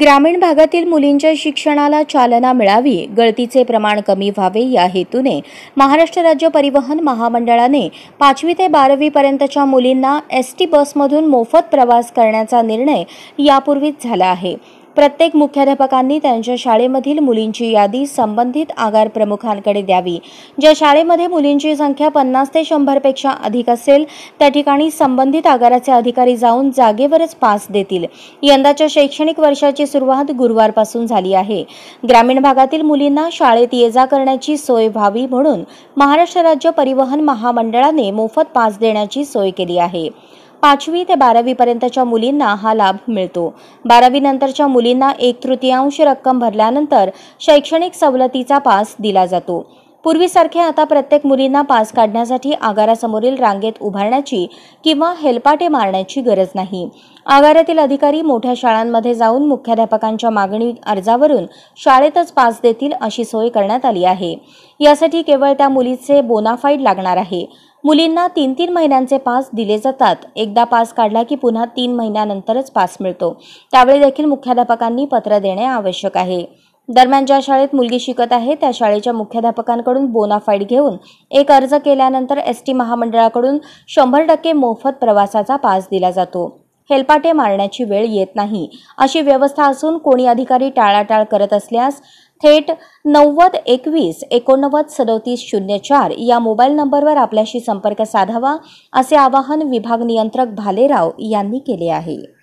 ग्रामीण भागातील मुलींच्या शिक्षणाला चालना मिळावी गळतीचे प्रमाण कमी व्हावे या हेतूने महाराष्ट्र राज्य परिवहन महामंडळाने पाचवी ते बारावीपर्यंतच्या मुलींना एस टी बसमधून मोफत प्रवास करण्याचा निर्णय यापूर्वीच झाला आहे प्रत्येक मुख्याध्यापकांनी त्यांच्या शाळेमधील मुलींची यादी संबंधित आगार प्रमुखांकडे द्यावी ज्या शाळेमध्ये मुलींची संख्या पन्नास ते शंभरपेक्षा अधिक असेल त्या ठिकाणी संबंधित आगाराचे अधिकारी जाऊन जागेवरच पास देतील यंदाच्या शैक्षणिक वर्षाची सुरुवात गुरुवारपासून झाली आहे ग्रामीण भागातील मुलींना शाळेत ये जा करण्याची सोय व्हावी म्हणून महाराष्ट्र राज्य परिवहन महामंडळाने मोफत पास देण्याची सोय केली आहे पाचवी ते बारावीपर्यंतच्या मुलींना हा लाभ मिळतो बारावीनंतरच्या मुलींना एक तृतीयांश रक्कम भरल्यानंतर शैक्षणिक सवलतीचा पास दिला जातो पूर्वीसारखे आता प्रत्येक मुलींना पास काढण्यासाठी आगारासमोरील रांगेत उभारण्याची किंवा हेलपाटे मारण्याची गरज नाही आगारातील अधिकारी मोठ्या शाळांमध्ये जाऊन मुख्याध्यापकांच्या मागणी अर्जावरून शाळेतच पास देतील अशी सोय करण्यात आली आहे यासाठी केवळ त्या मुलीचे बोनाफाईड लागणार आहे मुलींना तीन तीन महिन्यांचे पास दिले जातात एकदा पास काढला की पुन्हा तीन महिन्यानंतरच पास मिळतो त्यावेळी देखील मुख्याध्यापकांनी पत्र देणे आवश्यक आहे दरम्यान ज्या शाळेत मुलगी शिकत आहे त्या शाळेच्या मुख्याध्यापकांकडून बोनाफाईड घेऊन एक अर्ज केल्यानंतर एस टी महामंडळाकडून शंभर टक्के मोफत प्रवासाचा पास दिला जातो हेलपाटे मारण्याची वेळ येत नाही अशी व्यवस्था असून कोणी अधिकारी टाळाटाळ करत असल्यास थेट नव्वद एकवीस एकोणनव्वद सदोतीस शून्य चार या मोबाईल नंबरवर आपल्याशी संपर्क साधावा असे आवाहन विभाग नियंत्रक भालेराव यांनी केले आहे